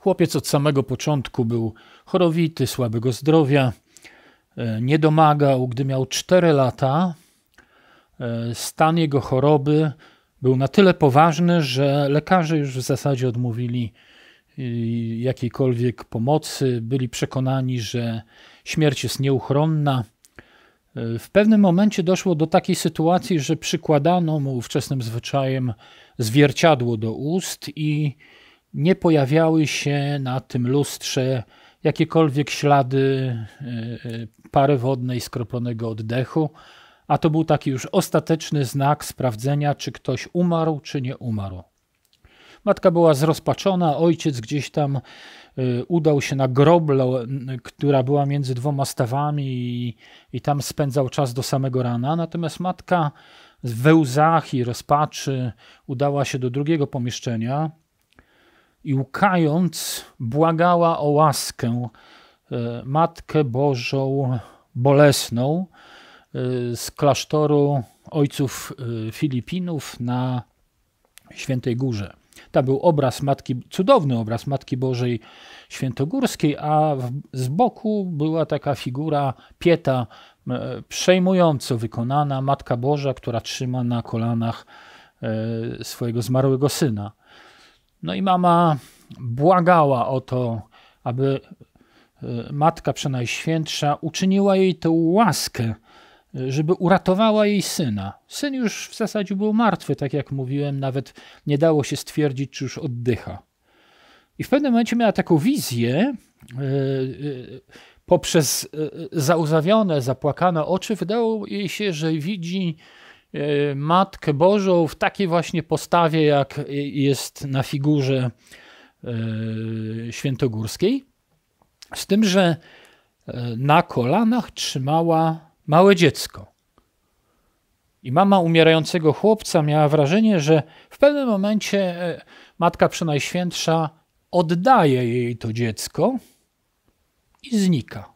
Chłopiec od samego początku był chorowity, słabego zdrowia, e, nie domagał. Gdy miał 4 lata, e, stan jego choroby był na tyle poważny, że lekarze już w zasadzie odmówili e, jakiejkolwiek pomocy. Byli przekonani, że śmierć jest nieuchronna. W pewnym momencie doszło do takiej sytuacji, że przykładano mu ówczesnym zwyczajem zwierciadło do ust i nie pojawiały się na tym lustrze jakiekolwiek ślady e, e, pary wodnej skroplonego oddechu, a to był taki już ostateczny znak sprawdzenia, czy ktoś umarł, czy nie umarł. Matka była zrozpaczona, ojciec gdzieś tam e, udał się na groblę, która była między dwoma stawami i, i tam spędzał czas do samego rana. Natomiast matka we łzach i rozpaczy udała się do drugiego pomieszczenia, i łkając błagała o łaskę e, Matkę Bożą Bolesną e, z klasztoru ojców e, Filipinów na Świętej Górze. To był obraz Matki, cudowny obraz Matki Bożej Świętogórskiej, a z boku była taka figura pieta przejmująco wykonana Matka Boża, która trzyma na kolanach swojego zmarłego syna. No i mama błagała o to, aby e, Matka Przenajświętsza uczyniła jej tę łaskę, e, żeby uratowała jej syna. Syn już w zasadzie był martwy, tak jak mówiłem, nawet nie dało się stwierdzić, czy już oddycha. I w pewnym momencie miała taką wizję, e, poprzez zauzawione, zapłakane oczy, wydało jej się, że widzi E, Matkę Bożą w takiej właśnie postawie, jak jest na figurze e, świętogórskiej, z tym, że e, na kolanach trzymała małe dziecko. I mama umierającego chłopca miała wrażenie, że w pewnym momencie Matka Przenajświętsza oddaje jej to dziecko i znika.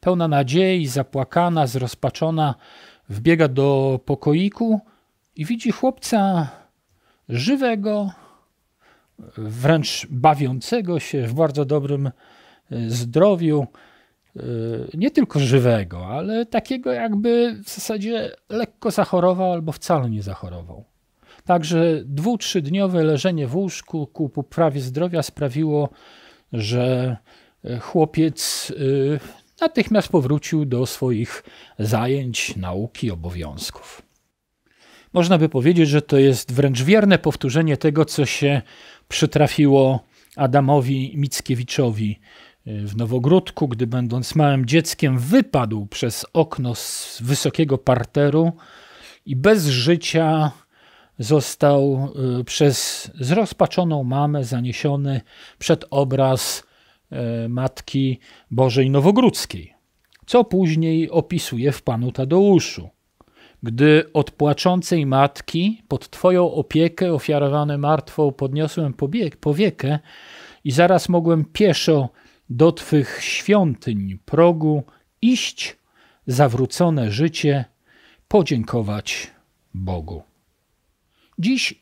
Pełna nadziei, zapłakana, zrozpaczona, wbiega do pokoiku i widzi chłopca żywego, wręcz bawiącego się w bardzo dobrym e, zdrowiu. E, nie tylko żywego, ale takiego, jakby w zasadzie lekko zachorował albo wcale nie zachorował. Także dwu, trzydniowe leżenie w łóżku ku poprawie zdrowia sprawiło, że e, chłopiec natychmiast powrócił do swoich zajęć, nauki, obowiązków. Można by powiedzieć, że to jest wręcz wierne powtórzenie tego, co się przytrafiło Adamowi Mickiewiczowi y, w Nowogródku, gdy będąc małym dzieckiem wypadł przez okno z wysokiego parteru i bez życia został y, przez zrozpaczoną mamę zaniesiony przed obraz E, matki Bożej Nowogródzkiej, co później opisuje w Panu Tadeuszu. Gdy od płaczącej matki pod Twoją opiekę ofiarowany martwą podniosłem powiekę i zaraz mogłem pieszo do Twych świątyń progu iść, zawrócone życie, podziękować Bogu. Dziś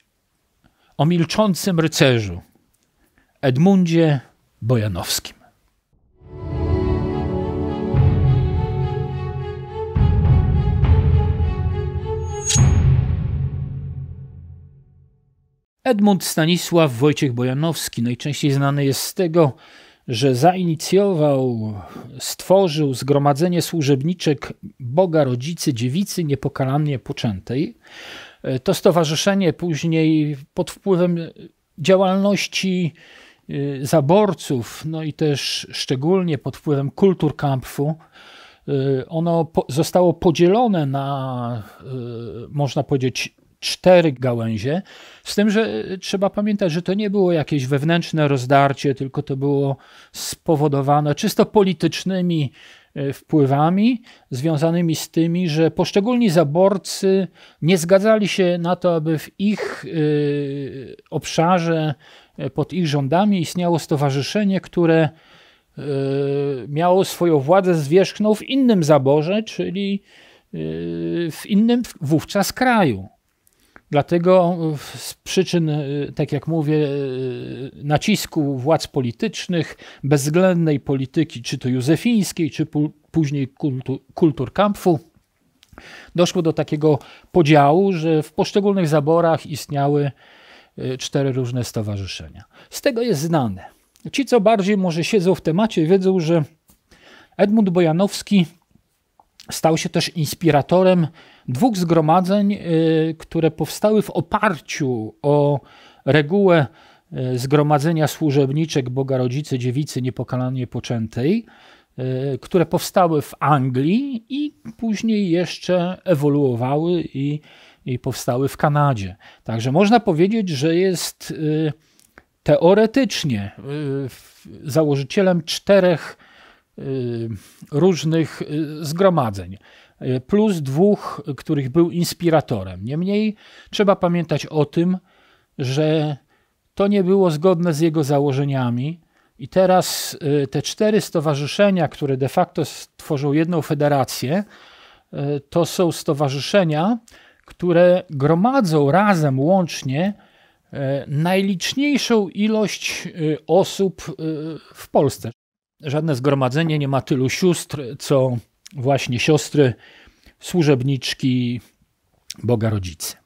o milczącym rycerzu Edmundzie Bojanowskim. Edmund Stanisław Wojciech Bojanowski najczęściej znany jest z tego, że zainicjował, stworzył zgromadzenie służebniczek Boga Rodzicy Dziewicy Niepokalannie Poczętej. E, to stowarzyszenie później pod wpływem działalności Y, zaborców, no i też szczególnie pod wpływem kultur kampfu, y, ono zostało podzielone na, y, można powiedzieć, cztery gałęzie. Z tym, że trzeba pamiętać, że to nie było jakieś wewnętrzne rozdarcie, tylko to było spowodowane czysto politycznymi wpływami związanymi z tymi, że poszczególni zaborcy nie zgadzali się na to, aby w ich obszarze E, pod ich rządami istniało stowarzyszenie, które e, miało swoją władzę zwierzchną w innym zaborze, czyli e, w innym wówczas kraju. Dlatego z przyczyn, tak jak mówię, nacisku władz politycznych, bezwzględnej polityki, czy to józefińskiej, czy później kultu, kultur kampfu, doszło do takiego podziału, że w poszczególnych zaborach istniały Y, cztery różne stowarzyszenia. Z tego jest znane. Ci, co bardziej może siedzą w temacie, wiedzą, że Edmund Bojanowski stał się też inspiratorem dwóch zgromadzeń, y, które powstały w oparciu o regułę y, zgromadzenia służebniczek Boga Rodzicy Dziewicy Niepokalanie Poczętej, które powstały w Anglii i później jeszcze ewoluowały i i powstały w Kanadzie. Także można powiedzieć, że jest y, teoretycznie y, założycielem czterech y, różnych zgromadzeń, plus dwóch, których był inspiratorem. Niemniej trzeba pamiętać o tym, że to nie było zgodne z jego założeniami. I teraz te cztery stowarzyszenia, które de facto stworzą jedną federację, to są stowarzyszenia, które gromadzą razem łącznie e, najliczniejszą ilość e, osób e, w Polsce. Żadne zgromadzenie nie ma tylu sióstr, co właśnie siostry, służebniczki, Boga rodzice.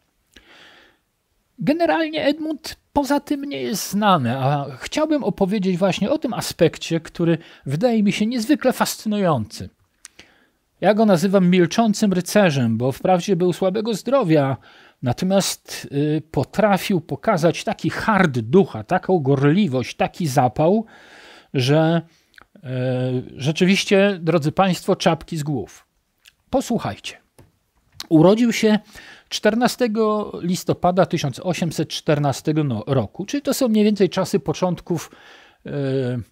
Generalnie Edmund poza tym nie jest znany, a chciałbym opowiedzieć właśnie o tym aspekcie, który wydaje mi się niezwykle fascynujący. Ja go nazywam milczącym rycerzem, bo wprawdzie był słabego zdrowia, natomiast y, potrafił pokazać taki hard ducha, taką gorliwość, taki zapał, że y, rzeczywiście, drodzy Państwo, czapki z głów. Posłuchajcie. Urodził się 14 listopada 1814 no, roku, czyli to są mniej więcej czasy początków. Y,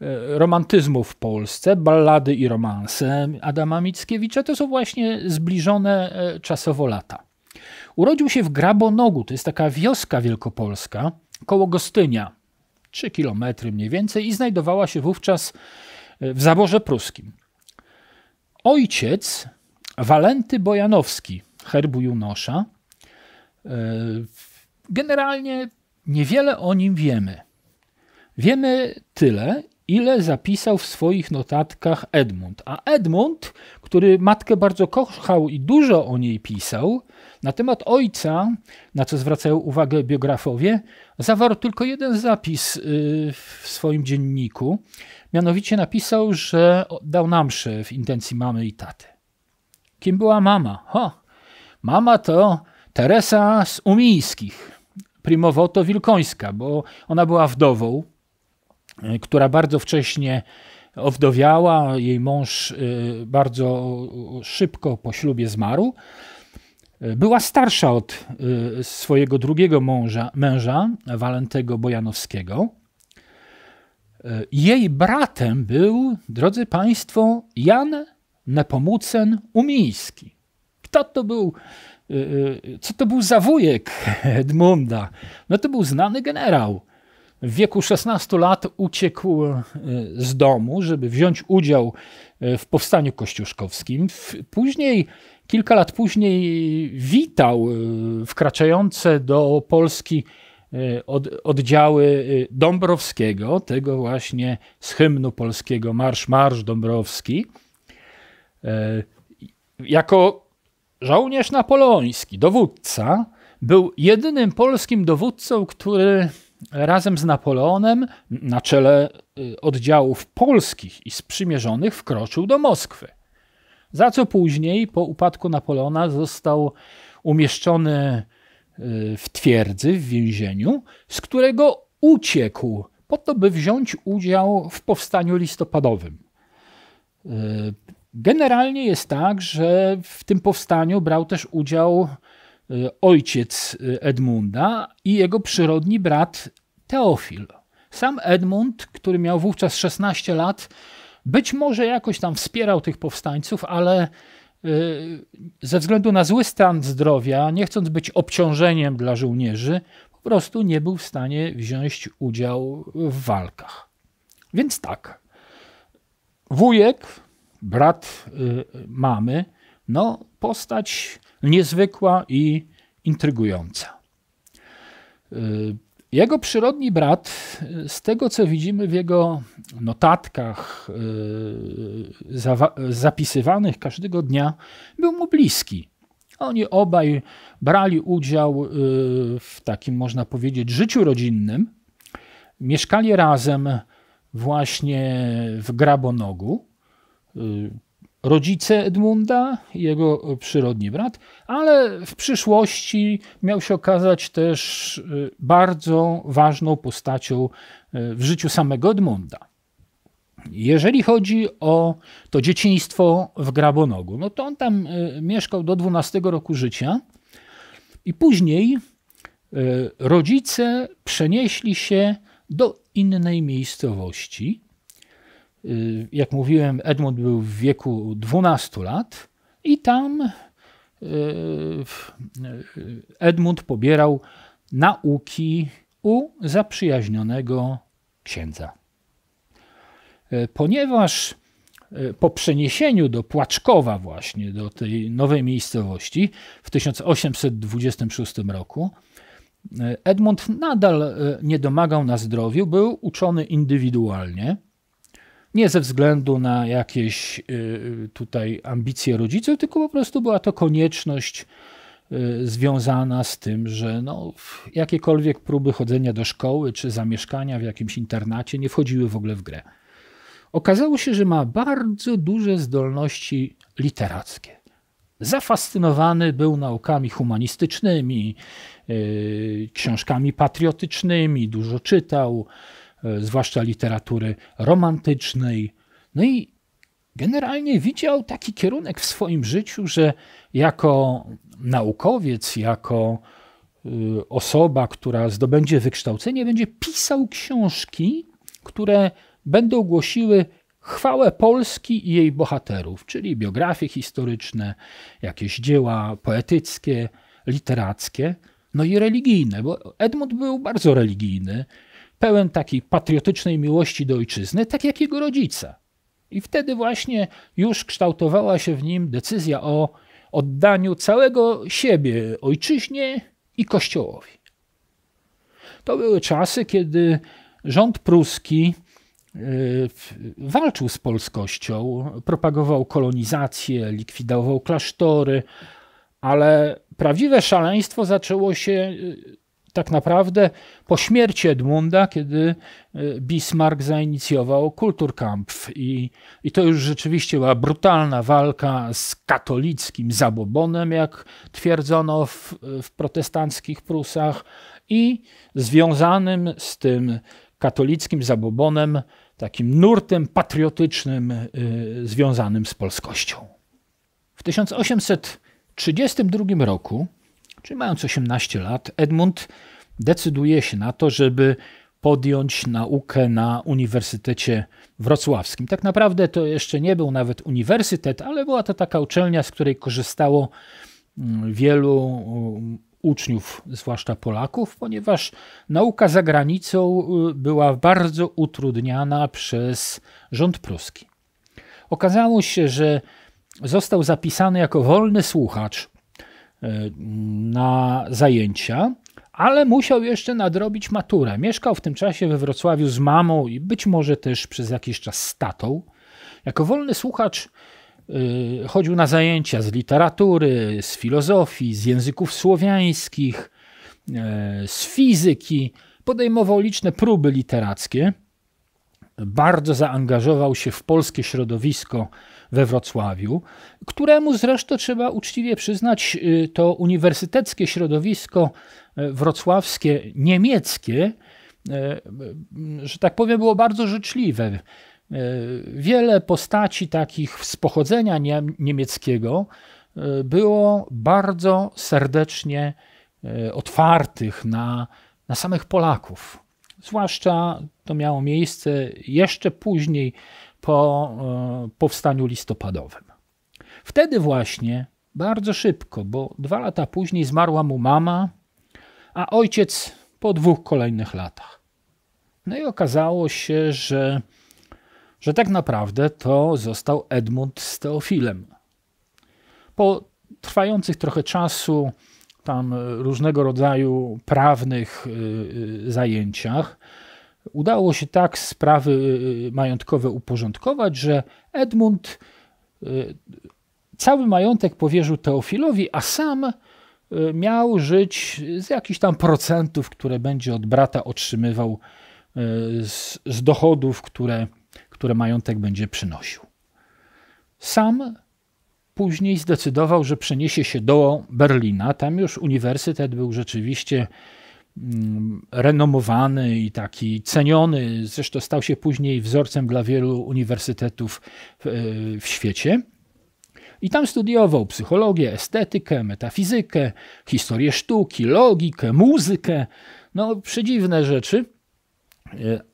E, romantyzmu w Polsce, ballady i romanse Adama Mickiewicza, to są właśnie zbliżone e, czasowo lata. Urodził się w Grabonogu, to jest taka wioska wielkopolska, koło Gostynia, 3 kilometry mniej więcej i znajdowała się wówczas e, w zaborze pruskim. Ojciec Walenty Bojanowski, herbu Junosza, generalnie niewiele o nim wiemy. Wiemy tyle, ile zapisał w swoich notatkach Edmund. A Edmund, który matkę bardzo kochał i dużo o niej pisał, na temat ojca, na co zwracają uwagę biografowie, zawarł tylko jeden zapis y, w swoim dzienniku. Mianowicie napisał, że dał się w intencji mamy i taty. Kim była mama? Ho, mama to Teresa z primowo to Wilkońska, bo ona była wdową, E, która bardzo wcześnie owdowiała, jej mąż e, bardzo szybko po ślubie zmarł. E, była starsza od swojego drugiego męża, męża Walentego Bojanowskiego. Jej bratem był, drodzy Państwo, Jan Nepomucen Umiński. Kto to był? Co to był za wujek Edmunda? No to był znany generał w wieku 16 lat uciekł e, z domu, żeby wziąć udział e, w powstaniu kościuszkowskim. Później, kilka lat później, witał e, wkraczające do Polski oddziały Dąbrowskiego, tego właśnie z hymnu polskiego Marsz, Marsz Dąbrowski, jako żołnierz napoleoński, dowódca, był jedynym polskim dowódcą, który razem z Napoleonem na czele y, oddziałów polskich i sprzymierzonych wkroczył do Moskwy. Za co później, po upadku Napoleona, został umieszczony y, w twierdzy, w więzieniu, z którego uciekł po to, by wziąć udział w powstaniu listopadowym. Y, generalnie jest tak, że w tym powstaniu brał też udział Y, ojciec y, Edmunda i jego przyrodni brat Teofil. Sam Edmund, który miał wówczas 16 lat, być może jakoś tam wspierał tych powstańców, ale y, ze względu na zły stan zdrowia, nie chcąc być obciążeniem dla żołnierzy, po prostu nie był w stanie wziąć udziału w walkach. Więc tak, wujek, brat mamy, no, postać niezwykła i intrygująca. Y, jego przyrodni brat, y, z tego co widzimy w jego notatkach y, zapisywanych każdego dnia, był mu bliski. Oni obaj brali udział w takim, można powiedzieć, życiu rodzinnym. Mieszkali razem właśnie w Grabonogu rodzice Edmunda, jego przyrodni brat, ale w przyszłości miał się okazać też y, bardzo ważną postacią y, w życiu samego Edmunda. Jeżeli chodzi o to dzieciństwo w Grabonogu, no to on tam y, mieszkał do 12 roku życia i później rodzice przenieśli się do innej miejscowości, Y, jak mówiłem, Edmund był w wieku 12 lat i tam y, y, Edmund pobierał nauki u zaprzyjaźnionego księdza. Ponieważ po przeniesieniu do Płaczkowa, właśnie do tej nowej miejscowości w 1826 roku, Edmund nadal nie domagał na zdrowiu, był uczony indywidualnie nie ze względu na jakieś y, tutaj ambicje rodziców, tylko po prostu była to konieczność y, związana z tym, że no, jakiekolwiek próby chodzenia do szkoły czy zamieszkania w jakimś internacie nie wchodziły w ogóle w grę. Okazało się, że ma bardzo duże zdolności literackie. Zafascynowany był naukami humanistycznymi, y, książkami patriotycznymi, dużo czytał, E, zwłaszcza literatury romantycznej. No i generalnie widział taki kierunek w swoim życiu, że jako naukowiec, jako y, osoba, która zdobędzie wykształcenie, będzie pisał książki, które będą głosiły chwałę Polski i jej bohaterów, czyli biografie historyczne, jakieś dzieła poetyckie, literackie, no i religijne, bo Edmund był bardzo religijny pełen takiej patriotycznej miłości do ojczyzny, tak jak jego rodzica. I wtedy właśnie już kształtowała się w nim decyzja o oddaniu całego siebie ojczyźnie i kościołowi. To były czasy, kiedy rząd pruski e, walczył z polskością, propagował kolonizację, likwidował klasztory, ale prawdziwe szaleństwo zaczęło się e, tak naprawdę po śmierci Edmunda, kiedy e, Bismarck zainicjował Kulturkampf i, i to już rzeczywiście była brutalna walka z katolickim zabobonem, jak twierdzono w, w protestanckich Prusach i związanym z tym katolickim zabobonem takim nurtem patriotycznym e, związanym z polskością. W 1832 roku czyli mając 18 lat, Edmund decyduje się na to, żeby podjąć naukę na Uniwersytecie Wrocławskim. Tak naprawdę to jeszcze nie był nawet uniwersytet, ale była to taka uczelnia, z której korzystało mm, wielu mm, uczniów, zwłaszcza Polaków, ponieważ nauka za granicą y, była bardzo utrudniana przez rząd pruski. Okazało się, że został zapisany jako wolny słuchacz E, na zajęcia, ale musiał jeszcze nadrobić maturę. Mieszkał w tym czasie we Wrocławiu z mamą i być może też przez jakiś czas z tatą. Jako wolny słuchacz e, chodził na zajęcia z literatury, z filozofii, z języków słowiańskich, e, z fizyki. Podejmował liczne próby literackie. Bardzo zaangażował się w polskie środowisko we Wrocławiu, któremu zresztą trzeba uczciwie przyznać y, to uniwersyteckie środowisko y, wrocławskie, niemieckie, y, że tak powiem, było bardzo życzliwe. Wiele postaci takich z pochodzenia niemieckiego było bardzo serdecznie otwartych na, na samych Polaków. Zwłaszcza to miało miejsce jeszcze później po e, powstaniu listopadowym. Wtedy właśnie, bardzo szybko, bo dwa lata później zmarła mu mama, a ojciec po dwóch kolejnych latach. No i okazało się, że, że tak naprawdę to został Edmund z Teofilem. Po trwających trochę czasu tam e, różnego rodzaju prawnych e, zajęciach, udało się tak sprawy y, y, majątkowe uporządkować, że Edmund y, cały majątek powierzył Teofilowi, a sam miał żyć z jakichś tam procentów, które będzie od brata otrzymywał z, z dochodów, które, które majątek będzie przynosił. Sam później zdecydował, że przeniesie się do Berlina. Tam już uniwersytet był rzeczywiście Mm, renomowany i taki ceniony, zresztą stał się później wzorcem dla wielu uniwersytetów e, w świecie. I tam studiował psychologię, estetykę, metafizykę, historię sztuki, logikę, muzykę, no przedziwne rzeczy. E,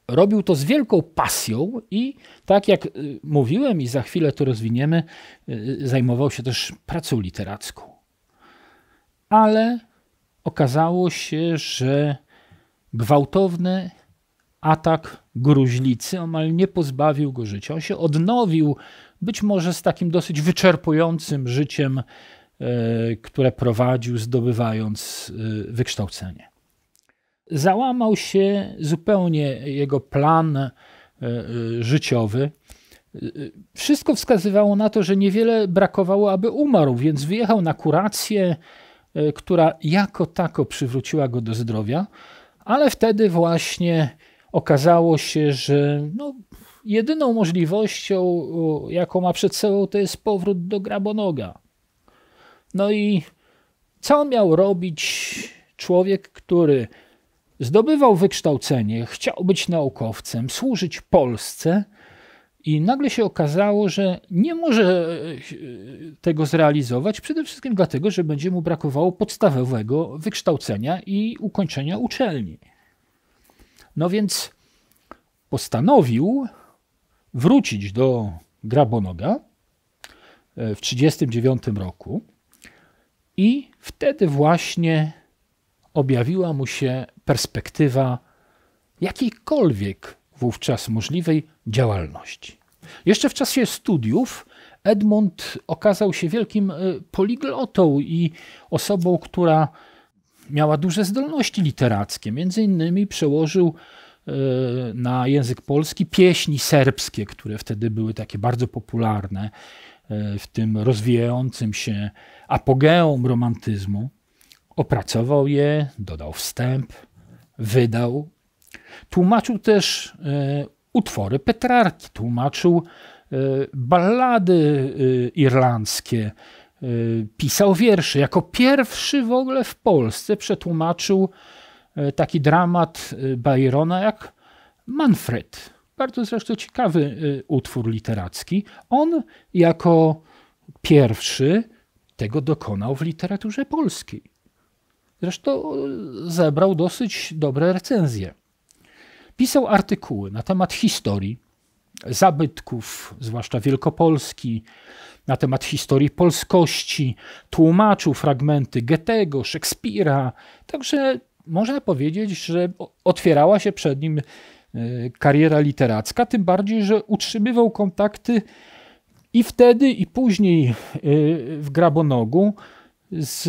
robił to z wielką pasją i tak jak e, mówiłem i za chwilę to rozwiniemy, zajmował się też pracą literacką. Ale okazało się, że gwałtowny atak gruźlicy omal nie pozbawił go życia. On się odnowił, być może z takim dosyć wyczerpującym życiem, e, które prowadził, zdobywając e, wykształcenie. Załamał się zupełnie jego plan e, życiowy. Wszystko wskazywało na to, że niewiele brakowało, aby umarł, więc wyjechał na kurację E, która jako tako przywróciła go do zdrowia, ale wtedy właśnie okazało się, że no, jedyną możliwością, jaką ma przed sobą, to jest powrót do Grabonoga. No i co miał robić człowiek, który zdobywał wykształcenie, chciał być naukowcem, służyć Polsce – i nagle się okazało, że nie może e, tego zrealizować, przede wszystkim dlatego, że będzie mu brakowało podstawowego wykształcenia i ukończenia uczelni. No więc postanowił wrócić do Grabonoga e, w 1939 roku i wtedy właśnie objawiła mu się perspektywa jakiejkolwiek wówczas możliwej działalności. Jeszcze w czasie studiów Edmund okazał się wielkim e, poliglotą i osobą, która miała duże zdolności literackie. Między innymi przełożył e, na język polski pieśni serbskie, które wtedy były takie bardzo popularne e, w tym rozwijającym się apogeum romantyzmu. Opracował je, dodał wstęp, wydał Tłumaczył też e, utwory Petrarki, tłumaczył e, ballady e, irlandzkie, pisał wiersze. Jako pierwszy w ogóle w Polsce przetłumaczył taki dramat Byrona jak Manfred. Bardzo zresztą ciekawy utwór literacki. On jako pierwszy tego dokonał w literaturze polskiej. Zresztą zebrał dosyć dobre recenzje. Pisał artykuły na temat historii, zabytków, zwłaszcza Wielkopolski, na temat historii polskości, tłumaczył fragmenty Goethego, Szekspira, także można powiedzieć, że otwierała się przed nim e, kariera literacka, tym bardziej, że utrzymywał kontakty i wtedy, i później e, w Grabonogu z,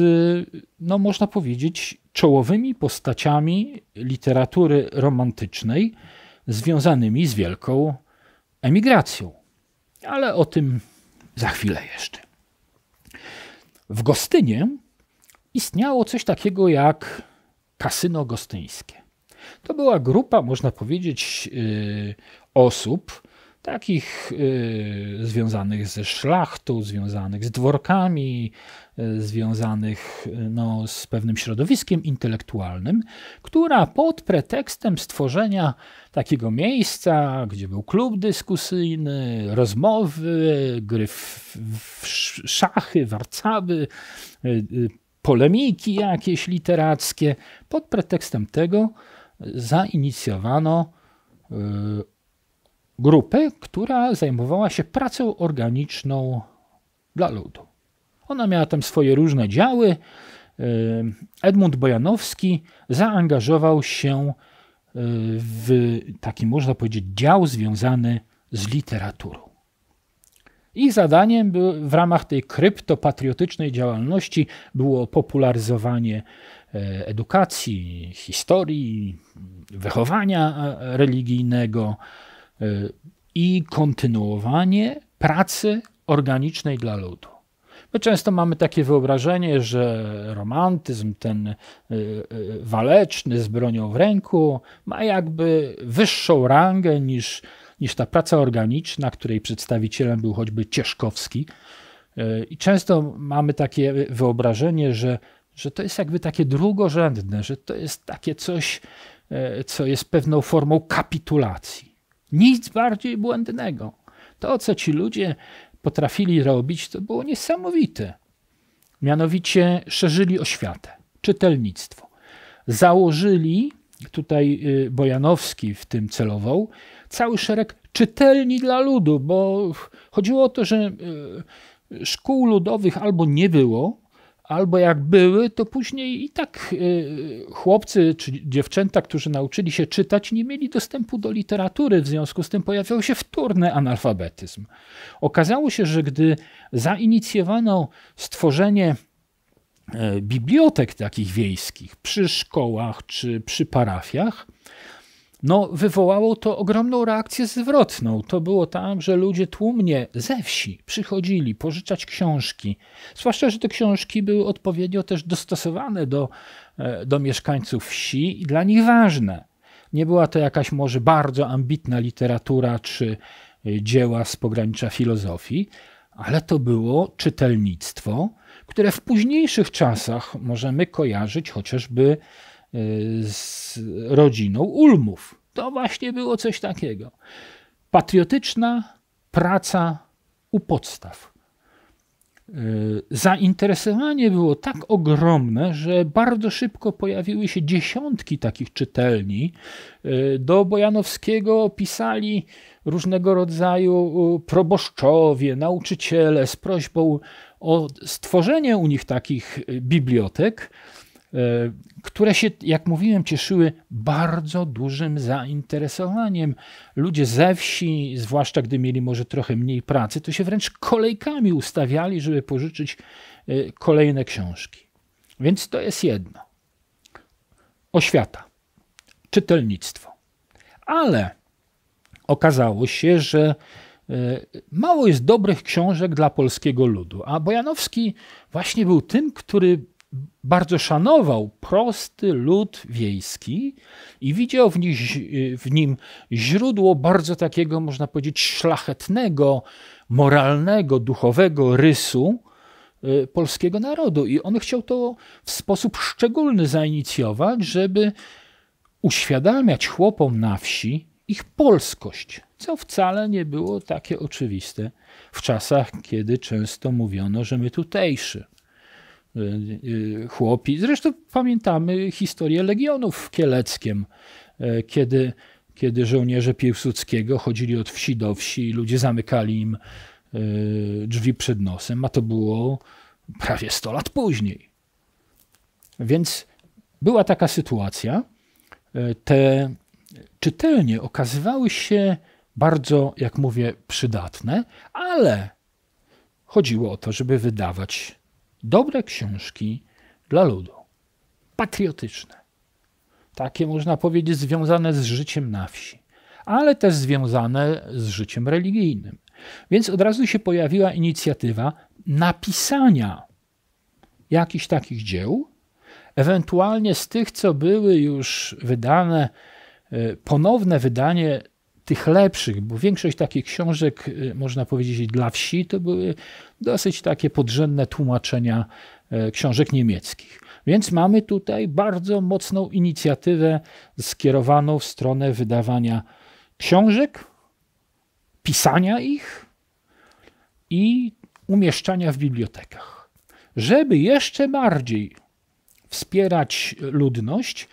no można powiedzieć, czołowymi postaciami literatury romantycznej związanymi z wielką emigracją. Ale o tym za chwilę jeszcze. W Gostynie istniało coś takiego jak kasyno gostyńskie. To była grupa, można powiedzieć, y, osób, takich y, związanych ze szlachtą, związanych z dworkami, y, związanych y, no, z pewnym środowiskiem intelektualnym, która pod pretekstem stworzenia takiego miejsca, gdzie był klub dyskusyjny, rozmowy, gry w, w szachy, warcaby, polemiki jakieś literackie, pod pretekstem tego zainicjowano grupę, która zajmowała się pracą organiczną dla ludu. Ona miała tam swoje różne działy. E, Edmund Bojanowski zaangażował się e, w taki, można powiedzieć, dział związany z literaturą. Ich zadaniem w ramach tej kryptopatriotycznej działalności było popularyzowanie e, edukacji, historii, wychowania religijnego, i kontynuowanie pracy organicznej dla ludu. My często mamy takie wyobrażenie, że romantyzm ten y, y, waleczny z bronią w ręku ma jakby wyższą rangę niż, niż ta praca organiczna, której przedstawicielem był choćby Cieszkowski. Y, I często mamy takie wyobrażenie, że, że to jest jakby takie drugorzędne, że to jest takie coś, co jest pewną formą kapitulacji. Nic bardziej błędnego. To, co ci ludzie potrafili robić, to było niesamowite. Mianowicie szerzyli oświatę, czytelnictwo. Założyli, tutaj y, Bojanowski w tym celował, cały szereg czytelni dla ludu, bo chodziło o to, że y, szkół ludowych albo nie było, albo jak były, to później i tak e, chłopcy czy dziewczęta, którzy nauczyli się czytać, nie mieli dostępu do literatury, w związku z tym pojawiał się wtórny analfabetyzm. Okazało się, że gdy zainicjowano stworzenie e, bibliotek takich wiejskich przy szkołach czy przy parafiach, no, wywołało to ogromną reakcję zwrotną. To było tak, że ludzie tłumnie ze wsi przychodzili pożyczać książki. Zwłaszcza, że te książki były odpowiednio też dostosowane do, e, do mieszkańców wsi i dla nich ważne. Nie była to jakaś może bardzo ambitna literatura czy e, dzieła z pogranicza filozofii, ale to było czytelnictwo, które w późniejszych czasach możemy kojarzyć chociażby z rodziną Ulmów. To właśnie było coś takiego. Patriotyczna praca u podstaw. E, zainteresowanie było tak ogromne, że bardzo szybko pojawiły się dziesiątki takich czytelni. E, do Bojanowskiego pisali różnego rodzaju proboszczowie, nauczyciele z prośbą o stworzenie u nich takich e, bibliotek. E, które się, jak mówiłem, cieszyły bardzo dużym zainteresowaniem. Ludzie ze wsi, zwłaszcza gdy mieli może trochę mniej pracy, to się wręcz kolejkami ustawiali, żeby pożyczyć e, kolejne książki. Więc to jest jedno. Oświata, czytelnictwo. Ale okazało się, że e, mało jest dobrych książek dla polskiego ludu, a Bojanowski właśnie był tym, który bardzo szanował prosty lud wiejski i widział w, nich, w nim źródło bardzo takiego, można powiedzieć, szlachetnego, moralnego, duchowego rysu e, polskiego narodu. I on chciał to w sposób szczególny zainicjować, żeby uświadamiać chłopom na wsi ich polskość, co wcale nie było takie oczywiste w czasach, kiedy często mówiono, że my tutejszy chłopi. Zresztą pamiętamy historię legionów w Kieleckiem, e, kiedy, kiedy żołnierze Piłsudskiego chodzili od wsi do wsi i ludzie zamykali im e, drzwi przed nosem, a to było prawie 100 lat później. Więc była taka sytuacja. E, te czytelnie okazywały się bardzo, jak mówię, przydatne, ale chodziło o to, żeby wydawać dobre książki dla ludu. Patriotyczne. Takie można powiedzieć związane z życiem na wsi, ale też związane z życiem religijnym. Więc od razu się pojawiła inicjatywa napisania jakichś takich dzieł, ewentualnie z tych, co były już wydane, e, ponowne wydanie tych lepszych, bo większość takich książek, y, można powiedzieć, dla wsi, to były dosyć takie podrzędne tłumaczenia e, książek niemieckich. Więc mamy tutaj bardzo mocną inicjatywę skierowaną w stronę wydawania książek, pisania ich i umieszczania w bibliotekach. Żeby jeszcze bardziej wspierać ludność,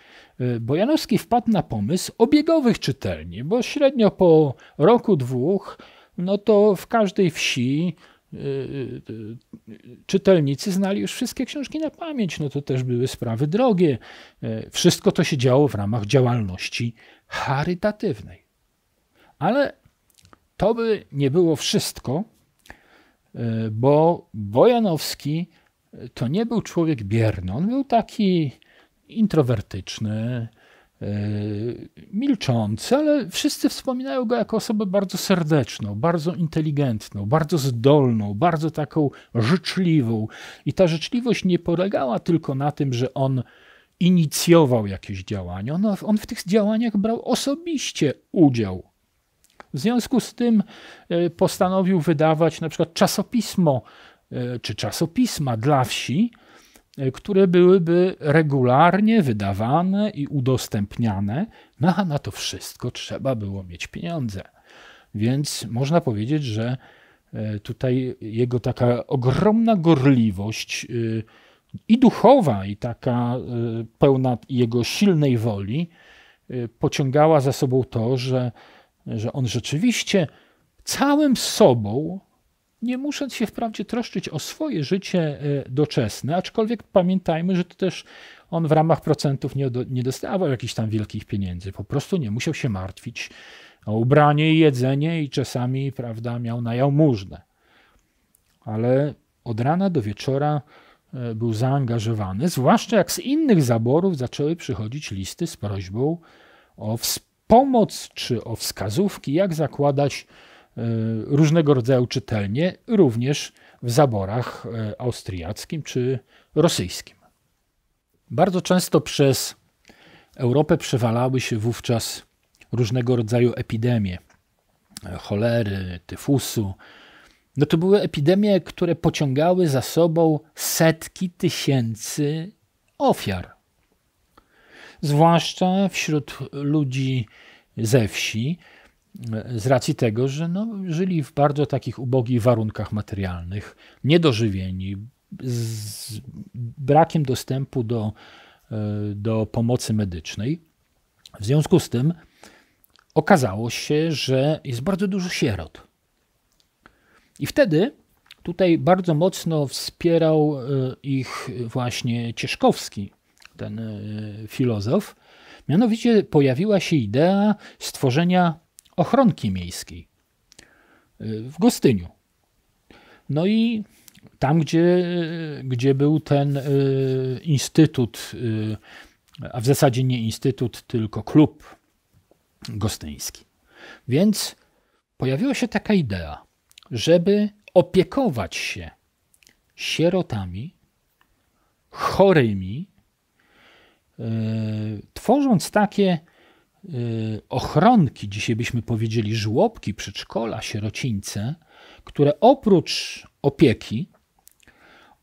Y, Bojanowski wpadł na pomysł obiegowych czytelni, bo średnio po roku, dwóch, no to w każdej wsi y, y, czytelnicy znali już wszystkie książki na pamięć, no to też były sprawy drogie. Wszystko to się działo w ramach działalności charytatywnej. Ale to by nie było wszystko, bo Bojanowski to nie był człowiek bierny. On był taki introwertyczny, e, milczący, ale wszyscy wspominają go jako osobę bardzo serdeczną, bardzo inteligentną, bardzo zdolną, bardzo taką życzliwą. I ta życzliwość nie polegała tylko na tym, że on inicjował jakieś działania. On, on w tych działaniach brał osobiście udział. W związku z tym e, postanowił wydawać na przykład czasopismo e, czy czasopisma dla wsi, E, które byłyby regularnie wydawane i udostępniane, no a na to wszystko trzeba było mieć pieniądze. Więc można powiedzieć, że e, tutaj jego taka ogromna gorliwość e, i duchowa, i taka pełna jego silnej woli pociągała za sobą to, że, że on rzeczywiście całym sobą nie musząc się wprawdzie troszczyć o swoje życie e, doczesne, aczkolwiek pamiętajmy, że to też on w ramach procentów nie, nie dostawał jakichś tam wielkich pieniędzy, po prostu nie musiał się martwić o ubranie i jedzenie i czasami, prawda, miał na jałmużnę. Ale od rana do wieczora e, był zaangażowany, zwłaszcza jak z innych zaborów zaczęły przychodzić listy z prośbą o pomoc czy o wskazówki, jak zakładać E, różnego rodzaju czytelnie, również w zaborach e, austriackim czy rosyjskim. Bardzo często przez Europę przewalały się wówczas różnego rodzaju epidemie e, cholery, tyfusu. No to były epidemie, które pociągały za sobą setki tysięcy ofiar. Zwłaszcza wśród ludzi ze wsi, z racji tego, że no, żyli w bardzo takich ubogich warunkach materialnych, niedożywieni, z brakiem dostępu do, e, do pomocy medycznej. W związku z tym okazało się, że jest bardzo dużo sierot. I wtedy tutaj bardzo mocno wspierał e, ich właśnie Cieszkowski, ten e, filozof. Mianowicie pojawiła się idea stworzenia ochronki miejskiej y, w Gostyniu. No i tam, gdzie, y, gdzie był ten y, instytut, a w zasadzie nie instytut, tylko klub gostyński. Więc pojawiła się taka idea, żeby opiekować się sierotami, chorymi, tworząc takie Y, ochronki, dzisiaj byśmy powiedzieli żłobki, przedszkola, sierocińce, które oprócz opieki,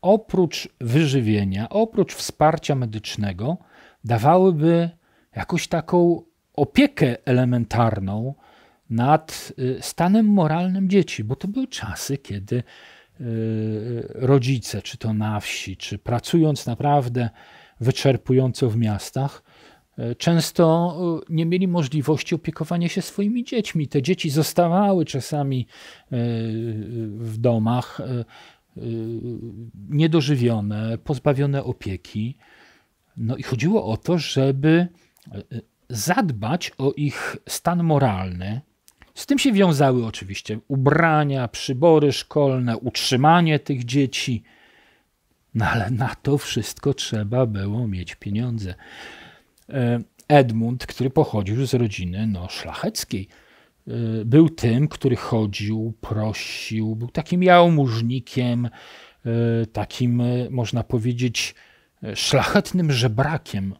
oprócz wyżywienia, oprócz wsparcia medycznego, dawałyby jakąś taką opiekę elementarną nad y, stanem moralnym dzieci, bo to były czasy, kiedy y, rodzice, czy to na wsi, czy pracując naprawdę wyczerpująco w miastach, często e, nie mieli możliwości opiekowania się swoimi dziećmi. Te dzieci zostawały czasami e, w domach e, niedożywione, pozbawione opieki. No i chodziło o to, żeby zadbać o ich stan moralny. Z tym się wiązały oczywiście ubrania, przybory szkolne, utrzymanie tych dzieci. No ale na to wszystko trzeba było mieć pieniądze. E, Edmund, który pochodził z rodziny no, szlacheckiej. E, był tym, który chodził, prosił, był takim jałmużnikiem, e, takim, można powiedzieć, szlachetnym żebrakiem.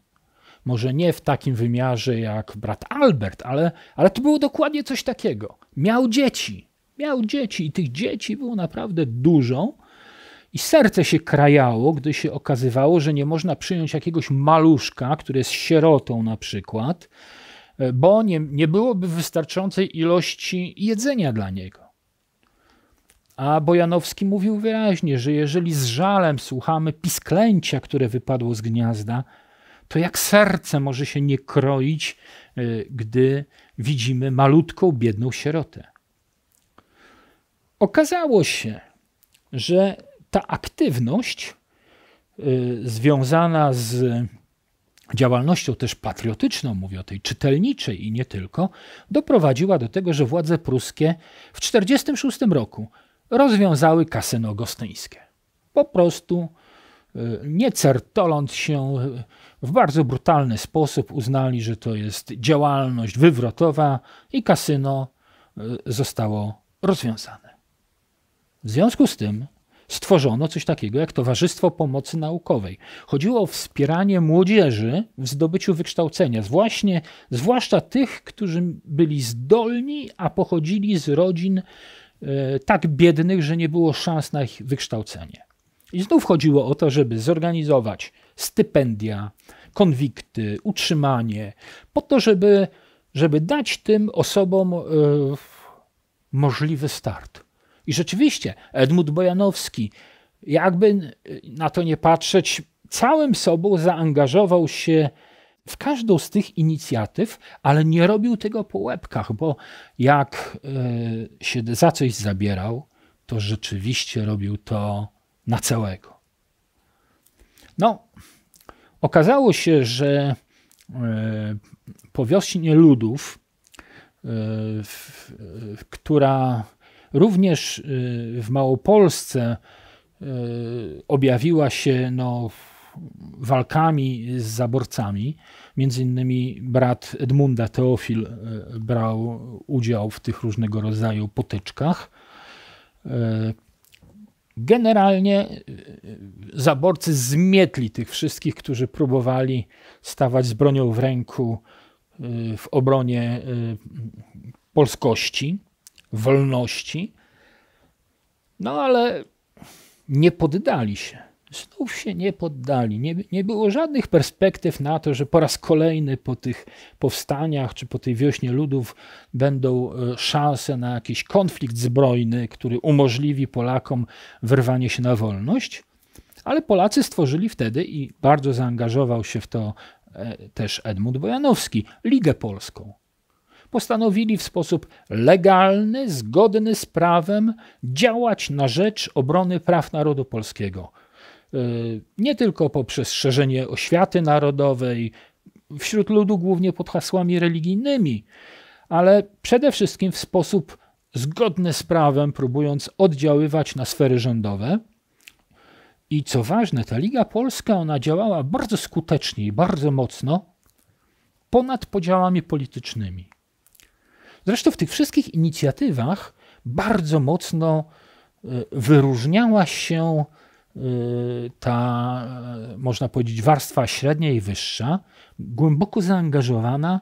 Może nie w takim wymiarze jak brat Albert, ale, ale to było dokładnie coś takiego. Miał dzieci, miał dzieci i tych dzieci było naprawdę dużo. I serce się krajało, gdy się okazywało, że nie można przyjąć jakiegoś maluszka, który jest sierotą na przykład, e, bo nie, nie byłoby wystarczającej ilości jedzenia dla niego. A Bojanowski mówił wyraźnie, że jeżeli z żalem słuchamy pisklęcia, które wypadło z gniazda, to jak serce może się nie kroić, e, gdy widzimy malutką, biedną sierotę. Okazało się, że ta aktywność y, związana z działalnością też patriotyczną, mówię o tej czytelniczej i nie tylko, doprowadziła do tego, że władze pruskie w 1946 roku rozwiązały kasyno gostyńskie. Po prostu y, nie certoląc się y, w bardzo brutalny sposób uznali, że to jest działalność wywrotowa i kasyno zostało rozwiązane. W związku z tym stworzono coś takiego jak Towarzystwo Pomocy Naukowej. Chodziło o wspieranie młodzieży w zdobyciu wykształcenia, właśnie, zwłaszcza tych, którzy byli zdolni, a pochodzili z rodzin e, tak biednych, że nie było szans na ich wykształcenie. I znów chodziło o to, żeby zorganizować stypendia, konwikty, utrzymanie, po to, żeby, żeby dać tym osobom e, możliwy start. I rzeczywiście Edmund Bojanowski, jakby e, na to nie patrzeć, całym sobą zaangażował się w każdą z tych inicjatyw, ale nie robił tego po łebkach, bo jak e, się za coś zabierał, to rzeczywiście robił to na całego. No, okazało się, że e, po wiośnie ludów, która Również y, w Małopolsce y, objawiła się no, walkami z zaborcami. Między innymi brat Edmunda Teofil y, brał udział w tych różnego rodzaju potyczkach. Generalnie zaborcy zmietli tych wszystkich, którzy próbowali stawać z bronią w ręku w obronie polskości wolności, no ale nie poddali się. Znów się nie poddali. Nie, nie było żadnych perspektyw na to, że po raz kolejny po tych powstaniach czy po tej wiośnie ludów będą e, szanse na jakiś konflikt zbrojny, który umożliwi Polakom wyrwanie się na wolność. Ale Polacy stworzyli wtedy i bardzo zaangażował się w to e, też Edmund Bojanowski, Ligę Polską postanowili w sposób legalny, zgodny z prawem działać na rzecz obrony praw narodu polskiego. Y, nie tylko poprzez szerzenie oświaty narodowej wśród ludu, głównie pod hasłami religijnymi, ale przede wszystkim w sposób zgodny z prawem, próbując oddziaływać na sfery rządowe. I co ważne, ta Liga Polska ona działała bardzo skutecznie i bardzo mocno ponad podziałami politycznymi. Zresztą w tych wszystkich inicjatywach bardzo mocno y, wyróżniała się y, ta, y, można powiedzieć, warstwa średnia i wyższa, głęboko zaangażowana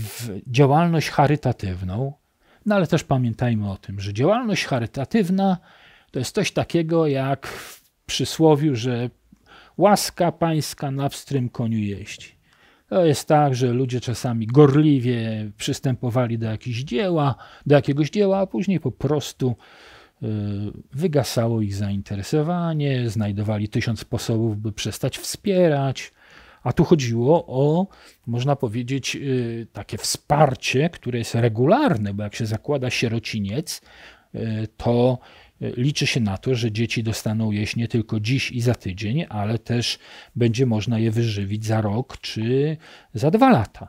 w działalność charytatywną. No ale też pamiętajmy o tym, że działalność charytatywna to jest coś takiego jak w przysłowiu, że łaska pańska na wstrym koniu jeździ. To jest tak, że ludzie czasami gorliwie przystępowali do, jakiegoś dzieła, do jakiegoś dzieła, a później po prostu y, wygasało ich zainteresowanie, znajdowali tysiąc sposobów, by przestać wspierać. A tu chodziło o, można powiedzieć, y, takie wsparcie, które jest regularne, bo jak się zakłada sierociniec, y, to E, liczy się na to, że dzieci dostaną jeść nie tylko dziś i za tydzień, ale też będzie można je wyżywić za rok czy za dwa lata.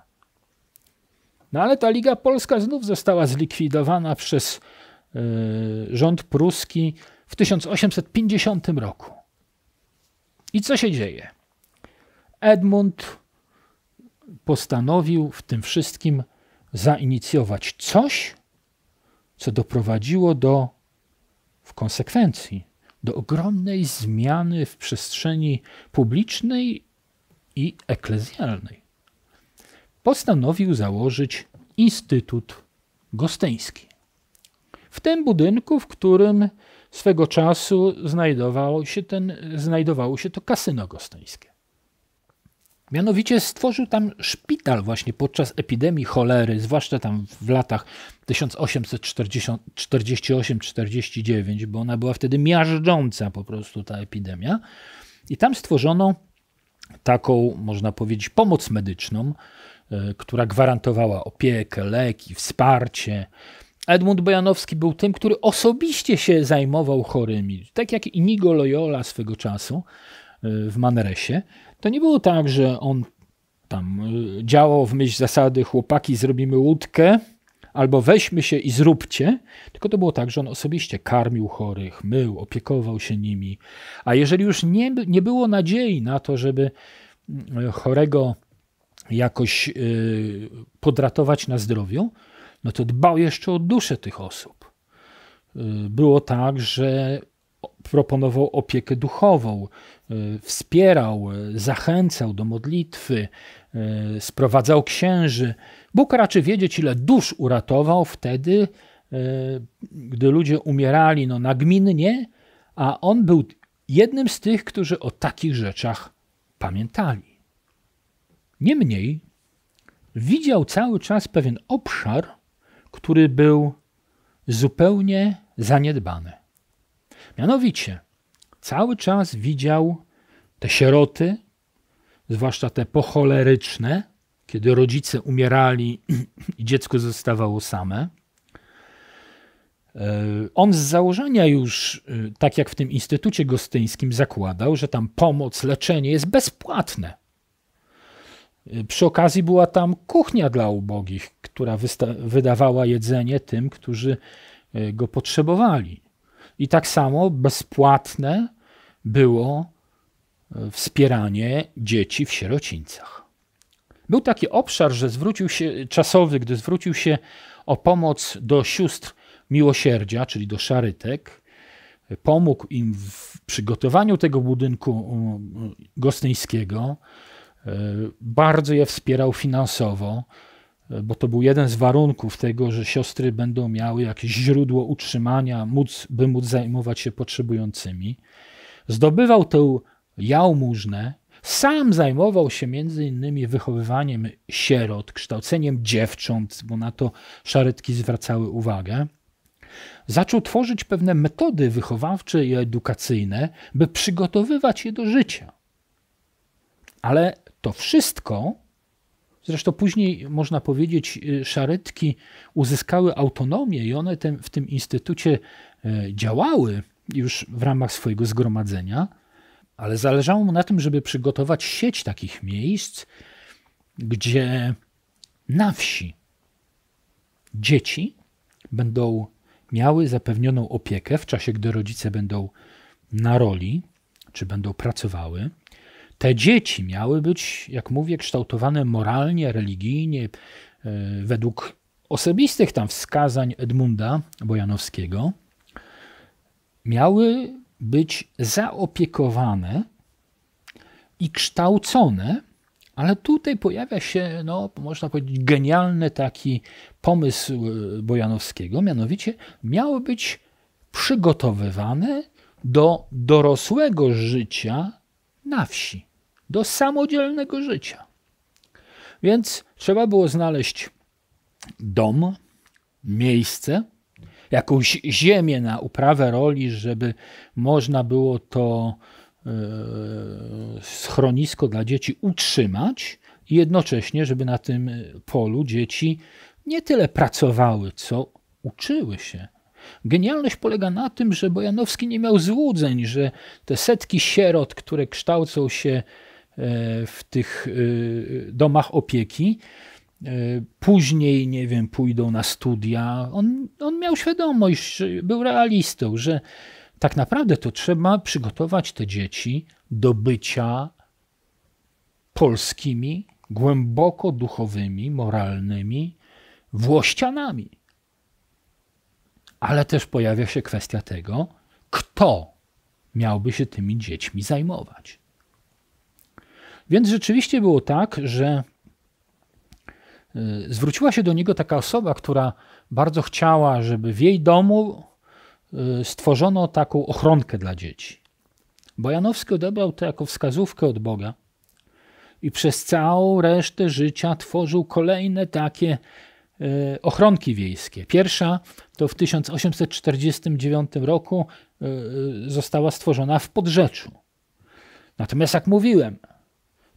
No ale ta Liga Polska znów została zlikwidowana przez e, rząd pruski w 1850 roku. I co się dzieje? Edmund postanowił w tym wszystkim zainicjować coś, co doprowadziło do konsekwencji do ogromnej zmiany w przestrzeni publicznej i eklezjalnej. Postanowił założyć Instytut Gosteński. W tym budynku, w którym swego czasu znajdowało się, ten, znajdowało się to kasyno gosteńskie. Mianowicie stworzył tam szpital właśnie podczas epidemii cholery, zwłaszcza tam w latach 1848-49, bo ona była wtedy miażdżąca po prostu ta epidemia. I tam stworzono taką, można powiedzieć, pomoc medyczną, e, która gwarantowała opiekę, leki, wsparcie. Edmund Bojanowski był tym, który osobiście się zajmował chorymi, tak jak Inigo Loyola swego czasu w Maneresie, to nie było tak, że on tam e, działał w myśl zasady chłopaki zrobimy łódkę, albo weźmy się i zróbcie, tylko to było tak, że on osobiście karmił chorych, mył, opiekował się nimi. A jeżeli już nie, nie było nadziei na to, żeby e, chorego jakoś e, podratować na zdrowiu, no to dbał jeszcze o duszę tych osób. Było tak, że proponował opiekę duchową, e, wspierał, e, zachęcał do modlitwy, e, sprowadzał księży. Bóg raczy wiedzieć, ile dusz uratował wtedy, gdy ludzie umierali no, nagminnie, a on był jednym z tych, którzy o takich rzeczach pamiętali. Niemniej widział cały czas pewien obszar, który był zupełnie zaniedbany. Mianowicie cały czas widział te sieroty, zwłaszcza te pocholeryczne, kiedy rodzice umierali i dziecko zostawało same. E, on z założenia już, e, tak jak w tym Instytucie Gostyńskim, zakładał, że tam pomoc, leczenie jest bezpłatne. E, przy okazji była tam kuchnia dla ubogich, która wydawała jedzenie tym, którzy go potrzebowali. I tak samo bezpłatne było e, wspieranie dzieci w sierocińcach. Był taki obszar, że zwrócił się czasowy, gdy zwrócił się o pomoc do sióstr miłosierdzia, czyli do szarytek. Pomógł im w przygotowaniu tego budynku gostyńskiego. E, bardzo je wspierał finansowo bo to był jeden z warunków tego, że siostry będą miały jakieś źródło utrzymania, móc, by móc zajmować się potrzebującymi. Zdobywał tę jałmużnę, sam zajmował się między innymi wychowywaniem sierot, kształceniem dziewcząt, bo na to szaretki zwracały uwagę. Zaczął tworzyć pewne metody wychowawcze i edukacyjne, by przygotowywać je do życia. Ale to wszystko Zresztą później można powiedzieć, y, szaretki uzyskały autonomię i one w tym instytucie e, działały już w ramach swojego zgromadzenia, ale zależało mu na tym, żeby przygotować sieć takich miejsc, gdzie na wsi dzieci będą miały zapewnioną opiekę w czasie, gdy rodzice będą na roli czy będą pracowały. Te dzieci miały być, jak mówię, kształtowane moralnie, religijnie, e, według osobistych tam wskazań Edmunda Bojanowskiego. Miały być zaopiekowane i kształcone, ale tutaj pojawia się, no, można powiedzieć, genialny taki pomysł e, Bojanowskiego, mianowicie miały być przygotowywane do dorosłego życia na wsi do samodzielnego życia. Więc trzeba było znaleźć dom, miejsce, jakąś ziemię na uprawę roli, żeby można było to e, schronisko dla dzieci utrzymać i jednocześnie, żeby na tym polu dzieci nie tyle pracowały, co uczyły się. Genialność polega na tym, że Bojanowski nie miał złudzeń, że te setki sierot, które kształcą się E, w tych e, domach opieki. E, później, nie wiem, pójdą na studia. On, on miał świadomość, był realistą, że tak naprawdę to trzeba przygotować te dzieci do bycia polskimi, głęboko duchowymi, moralnymi włościanami. Ale też pojawia się kwestia tego, kto miałby się tymi dziećmi zajmować. Więc rzeczywiście było tak, że e, zwróciła się do niego taka osoba, która bardzo chciała, żeby w jej domu e, stworzono taką ochronkę dla dzieci. Bojanowski odebrał to jako wskazówkę od Boga i przez całą resztę życia tworzył kolejne takie e, ochronki wiejskie. Pierwsza to w 1849 roku została stworzona w Podrzeczu. Natomiast jak mówiłem,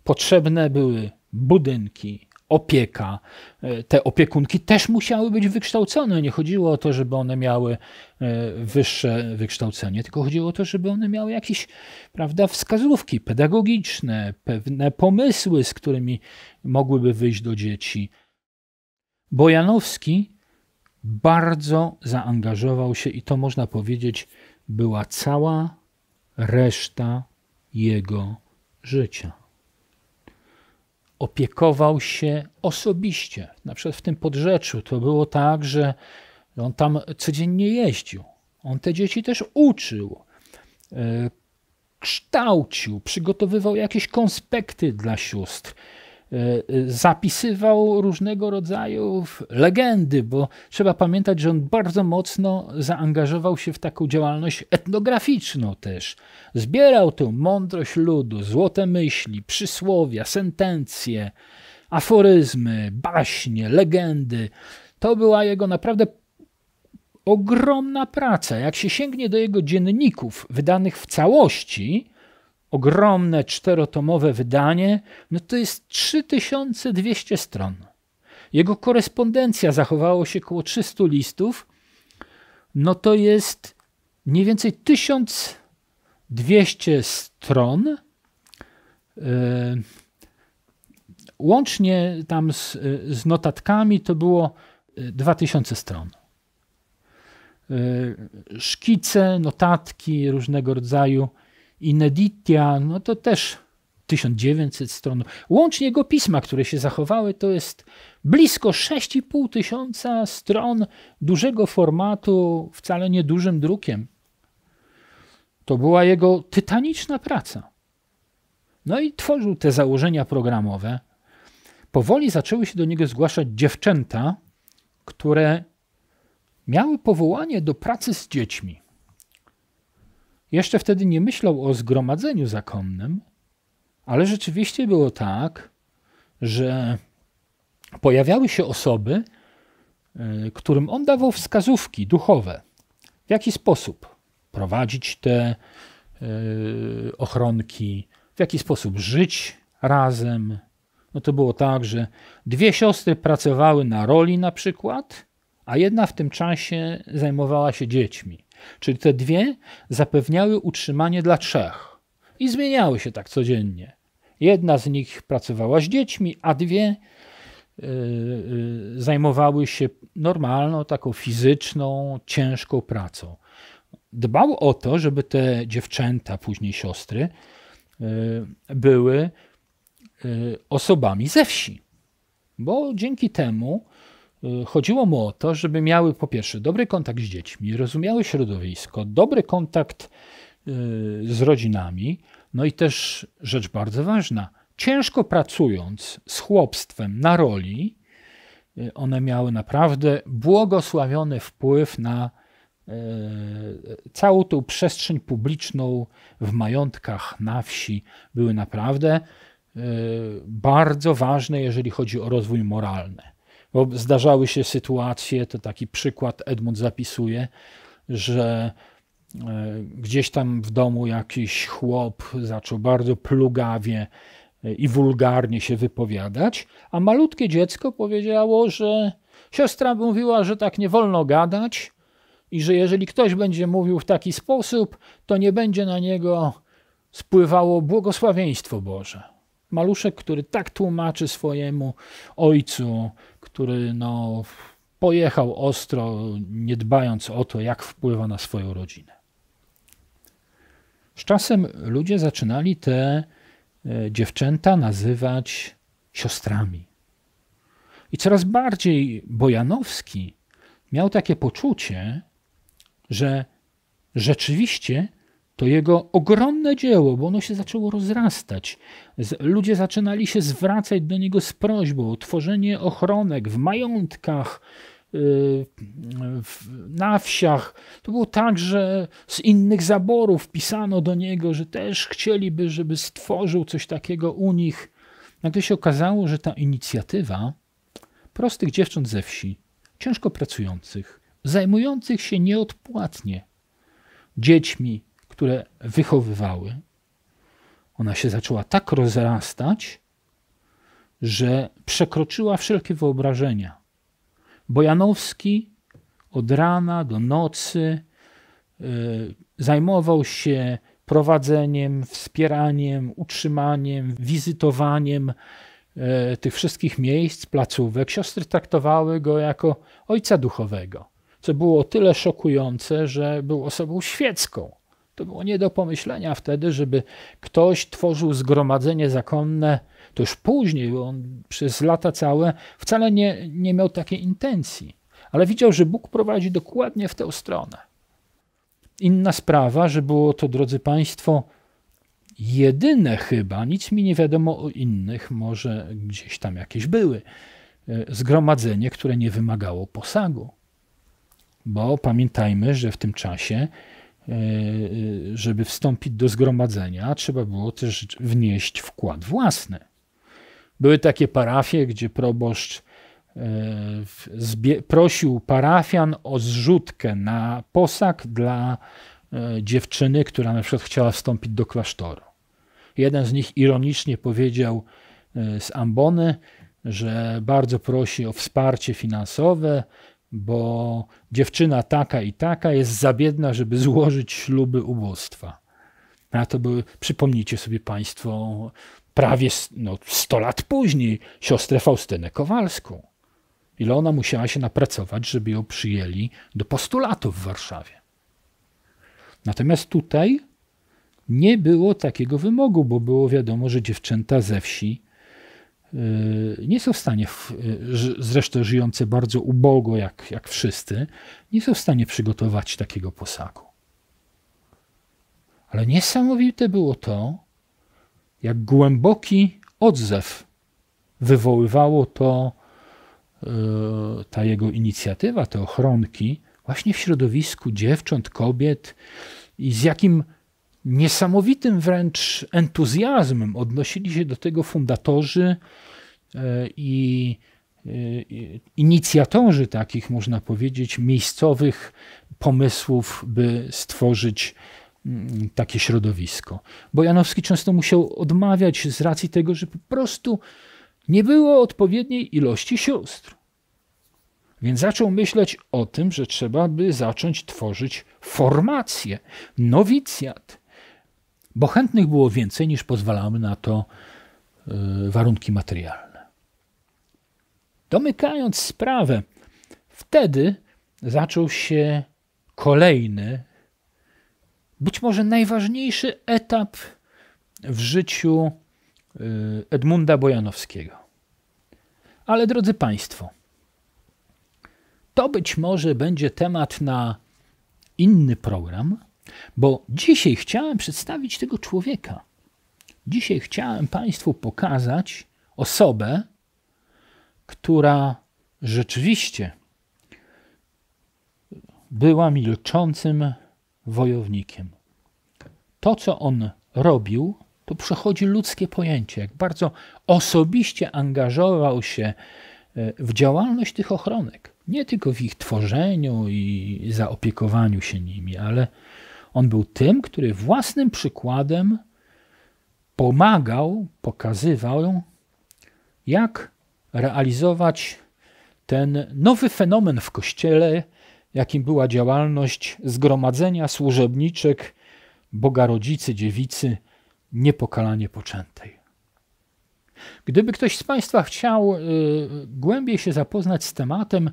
potrzebne były budynki, opieka. E, te opiekunki też musiały być wykształcone. Nie chodziło o to, żeby one miały e, wyższe wykształcenie, tylko chodziło o to, żeby one miały jakieś prawda, wskazówki pedagogiczne, pewne pomysły, z którymi mogłyby wyjść do dzieci. Bojanowski bardzo zaangażował się i to można powiedzieć była cała reszta jego życia opiekował się osobiście. Na przykład w tym podrzeczu to było tak, że on tam codziennie jeździł. On te dzieci też uczył, e, kształcił, przygotowywał jakieś konspekty dla sióstr. E, e, zapisywał różnego rodzaju legendy, bo trzeba pamiętać, że on bardzo mocno zaangażował się w taką działalność etnograficzną też. Zbierał tę mądrość ludu, złote myśli, przysłowia, sentencje, aforyzmy, baśnie, legendy. To była jego naprawdę ogromna praca. Jak się sięgnie do jego dzienników wydanych w całości, ogromne czterotomowe wydanie, no to jest 3200 stron. Jego korespondencja zachowało się około 300 listów, no to jest mniej więcej 1200 stron. E, łącznie tam z, e, z, notatkami to było 2000 e, stron. szkice, notatki różnego rodzaju Ineditia, no to też 1900 stron. Łącznie jego pisma, które się zachowały, to jest blisko 6,5 tysiąca stron dużego formatu, wcale nie dużym drukiem. To była jego tytaniczna praca. No i tworzył te założenia programowe. Powoli zaczęły się do niego zgłaszać dziewczęta, które miały powołanie do pracy z dziećmi. Jeszcze wtedy nie myślał o zgromadzeniu zakonnym, ale rzeczywiście było tak, że pojawiały się osoby, e, którym on dawał wskazówki duchowe, w jaki sposób prowadzić te e, ochronki, w jaki sposób żyć razem. No to było tak, że dwie siostry pracowały na roli na przykład, a jedna w tym czasie zajmowała się dziećmi. Czyli te dwie zapewniały utrzymanie dla trzech i zmieniały się tak codziennie. Jedna z nich pracowała z dziećmi, a dwie e, e, zajmowały się normalną, taką fizyczną, ciężką pracą. Dbał o to, żeby te dziewczęta, później siostry, e, były osobami ze wsi, bo dzięki temu Y, chodziło mu o to, żeby miały po pierwsze dobry kontakt z dziećmi, rozumiały środowisko, dobry kontakt y, z rodzinami, no i też rzecz bardzo ważna, ciężko pracując z chłopstwem na roli, y, one miały naprawdę błogosławiony wpływ na całą tą przestrzeń publiczną w majątkach na wsi. Były naprawdę bardzo ważne, jeżeli chodzi o rozwój moralny. Bo zdarzały się sytuacje, to taki przykład Edmund zapisuje, że e, gdzieś tam w domu jakiś chłop zaczął bardzo plugawie e, i wulgarnie się wypowiadać, a malutkie dziecko powiedziało, że siostra mówiła, że tak nie wolno gadać i że jeżeli ktoś będzie mówił w taki sposób, to nie będzie na niego spływało błogosławieństwo Boże. Maluszek, który tak tłumaczy swojemu ojcu, który no, pojechał ostro, nie dbając o to, jak wpływa na swoją rodzinę. Z czasem ludzie zaczynali te e, dziewczęta nazywać siostrami. I coraz bardziej Bojanowski miał takie poczucie, że rzeczywiście to jego ogromne dzieło, bo ono się zaczęło rozrastać. Ludzie zaczynali się zwracać do niego z prośbą o tworzenie ochronek w majątkach, y, na wsiach. To było tak, że z innych zaborów pisano do niego, że też chcieliby, żeby stworzył coś takiego u nich. Nagle się okazało, że ta inicjatywa prostych dziewcząt ze wsi, ciężko pracujących, zajmujących się nieodpłatnie dziećmi, które wychowywały, ona się zaczęła tak rozrastać, że przekroczyła wszelkie wyobrażenia. Bojanowski od rana do nocy e, zajmował się prowadzeniem, wspieraniem, utrzymaniem, wizytowaniem e, tych wszystkich miejsc, placówek. Siostry traktowały go jako ojca duchowego, co było tyle szokujące, że był osobą świecką to było nie do pomyślenia wtedy, żeby ktoś tworzył zgromadzenie zakonne, to już później, bo on przez lata całe wcale nie, nie miał takiej intencji, ale widział, że Bóg prowadzi dokładnie w tę stronę. Inna sprawa, że było to, drodzy Państwo, jedyne chyba, nic mi nie wiadomo o innych, może gdzieś tam jakieś były, e, zgromadzenie, które nie wymagało posagu. Bo pamiętajmy, że w tym czasie E, e, żeby wstąpić do zgromadzenia, trzeba było też wnieść wkład własny. Były takie parafie, gdzie proboszcz e, prosił parafian o zrzutkę na posag dla dziewczyny, która na przykład chciała wstąpić do klasztoru. Jeden z nich ironicznie powiedział z ambony, że bardzo prosi o wsparcie finansowe, bo dziewczyna taka i taka jest za biedna, żeby złożyć śluby ubóstwa. A to były, przypomnijcie sobie Państwo, prawie no, 100 lat później siostrę Faustynę Kowalską. Ile ona musiała się napracować, żeby ją przyjęli do postulatu w Warszawie. Natomiast tutaj nie było takiego wymogu, bo było wiadomo, że dziewczęta ze wsi Y, nie są w stanie, y, zresztą żyjące bardzo ubogo, jak, jak wszyscy, nie są w stanie przygotować takiego posagu. Ale niesamowite było to, jak głęboki odzew wywoływało to y, ta jego inicjatywa, te ochronki, właśnie w środowisku dziewcząt, kobiet i z jakim niesamowitym wręcz entuzjazmem odnosili się do tego fundatorzy e, i e, inicjatorzy takich, można powiedzieć, miejscowych pomysłów, by stworzyć mm, takie środowisko. Bo Janowski często musiał odmawiać z racji tego, że po prostu nie było odpowiedniej ilości sióstr. Więc zaczął myśleć o tym, że trzeba by zacząć tworzyć formację, nowicjat, bo chętnych było więcej niż pozwalały na to y, warunki materialne. Domykając sprawę, wtedy zaczął się kolejny, być może najważniejszy etap w życiu y, Edmunda Bojanowskiego. Ale drodzy Państwo, to być może będzie temat na inny program bo dzisiaj chciałem przedstawić tego człowieka. Dzisiaj chciałem Państwu pokazać osobę, która rzeczywiście była milczącym wojownikiem. To, co on robił, to przechodzi ludzkie pojęcie, jak bardzo osobiście angażował się e, w działalność tych ochronek. Nie tylko w ich tworzeniu i zaopiekowaniu się nimi, ale on był tym, który własnym przykładem pomagał, pokazywał, jak realizować ten nowy fenomen w kościele, jakim była działalność zgromadzenia służebniczek Boga Rodzicy, Dziewicy Niepokalanie Poczętej. Gdyby ktoś z Państwa chciał y, głębiej się zapoznać z tematem,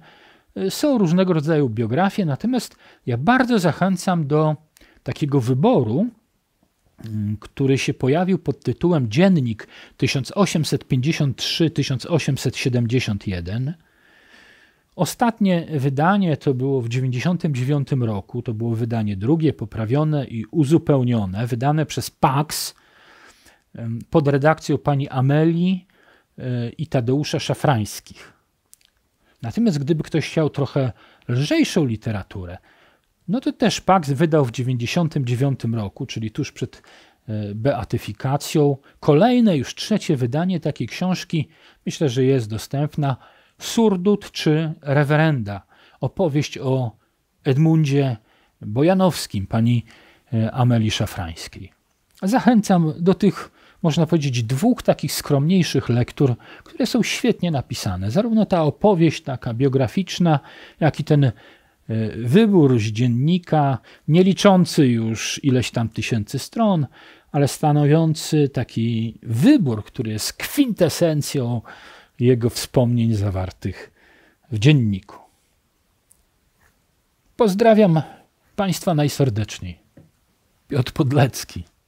y, są różnego rodzaju biografie, natomiast ja bardzo zachęcam do takiego wyboru, mm, który się pojawił pod tytułem Dziennik 1853-1871. Ostatnie wydanie to było w 1999 roku, to było wydanie drugie, poprawione i uzupełnione, wydane przez Pax pod redakcją pani Amelii e, i Tadeusza Szafrańskich. Natomiast gdyby ktoś chciał trochę lżejszą literaturę, no to też Pax wydał w 1999 roku, czyli tuż przed e, beatyfikacją, kolejne, już trzecie wydanie takiej książki, myślę, że jest dostępna, Surdut czy Rewerenda, opowieść o Edmundzie Bojanowskim, pani e, Amelii Szafrańskiej. Zachęcam do tych, można powiedzieć, dwóch takich skromniejszych lektur, które są świetnie napisane. Zarówno ta opowieść taka biograficzna, jak i ten E, wybór z dziennika, nie liczący już ileś tam tysięcy stron, ale stanowiący taki wybór, który jest kwintesencją jego wspomnień zawartych w dzienniku. Pozdrawiam Państwa najserdeczniej. Piotr Podlecki.